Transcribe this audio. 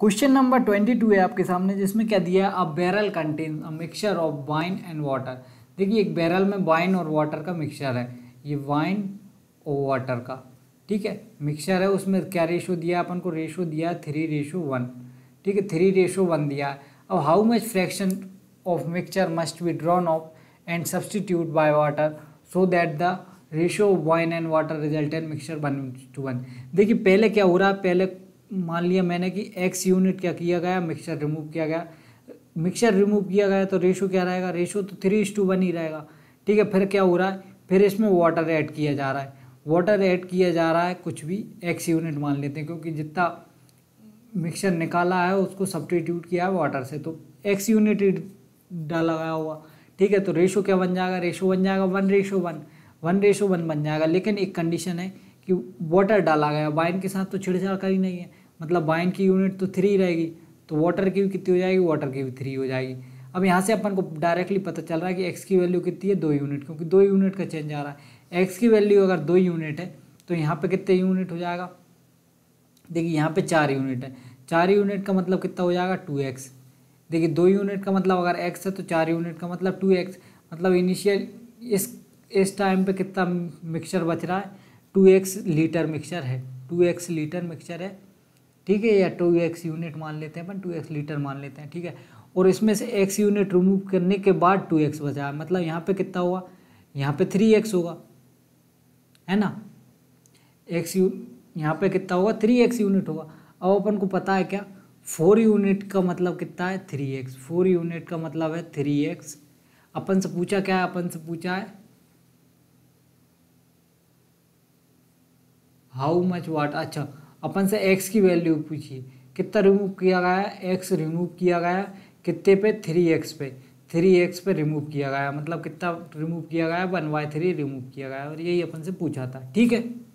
question number twenty two है आपके सामने जिसमें क्या दिया है a barrel contain a mixture of wine and water देखिए एक बैरल में वाइन और वाटर का मिक्सचर है ये वाइन और वाटर का ठीक है मिक्सचर है उसमें क्या रेशो दिया अपन को रेशो दिया थ्री रेशो वन ठीक है थ्री रेशो वन दिया अब how much fraction of mixture must be drawn off and substitute by water so that the ratio of wine and water result mixture one to one देखिए पहले क्या हो रहा है पहले मान लिया मैंने कि एक्स यूनिट क्या किया गया मिक्सर रिमूव किया गया मिक्सर रिमूव किया गया तो रेशो क्या रहेगा रेशो तो थ्री इस टू वन ही रहेगा ठीक है फिर क्या हो रहा है फिर इसमें वाटर ऐड किया जा रहा है वाटर ऐड किया जा रहा है कुछ भी एक्स यूनिट मान लेते हैं क्योंकि जितना मिक्सर निकाला है उसको सब्सटीट्यूट किया है वाटर से तो एक्स यूनिट डाला गया हुआ ठीक है तो रेशो क्या बन जाएगा रेशो बन जाएगा one ratio one one ratio one बन जाएगा लेकिन एक कंडीशन है कि वाटर डाला गया वाइन के साथ तो छिड़छाड़ ही नहीं है मतलब वाइन की यूनिट तो थ्री रहेगी तो वाटर की भी कितनी हो जाएगी वाटर की भी थ्री हो जाएगी अब यहाँ से अपन को डायरेक्टली पता चल रहा है कि एक्स की वैल्यू कितनी है दो यूनिट क्योंकि दो यूनिट का चेंज आ रहा है एक्स की वैल्यू अगर दो यूनिट है तो यहाँ पे कितने यूनिट हो जाएगा देखिए यहाँ पे चार यूनिट है चार यूनिट का मतलब कितना हो जाएगा टू एक्स देखिए दो यूनिट का मतलब अगर एक्स है तो चार यूनिट का मतलब टू एक्स मतलब इनिशियल इस इस टाइम पे कितना मिक्सचर बच रहा है टू एक्स लीटर मिक्सचर है टू एक्स लीटर मिक्सचर है ठीक है या टू एक्स यूनिट मान लेते हैं अपन टू एक्स लीटर मान लेते हैं ठीक है और इसमें से एक्स यूनिट रिमूव करने के बाद टू एक्स बचा मतलब यहाँ पे कितना हुआ यहाँ पे थ्री एक्स होगा है ना एक्स यू यहाँ पे कितना होगा थ्री एक्स यूनिट होगा अब अपन को पता है क्या फोर यूनिट का मतलब कितना है थ्री एक्स फोर यूनिट का मतलब है थ्री एक्स अपन से पूछा क्या है अपन से पूछा है हाउ मच वाट अच्छा अपन से एक्स की वैल्यू पूछिए कितना रिमूव किया गया है एक्स रिमूव किया गया कितने पे थ्री एक्स पे थ्री एक्स पे रिमूव किया गया मतलब कितना रिमूव किया गया वन बाय थ्री रिमूव किया गया और यही अपन से पूछा था ठीक है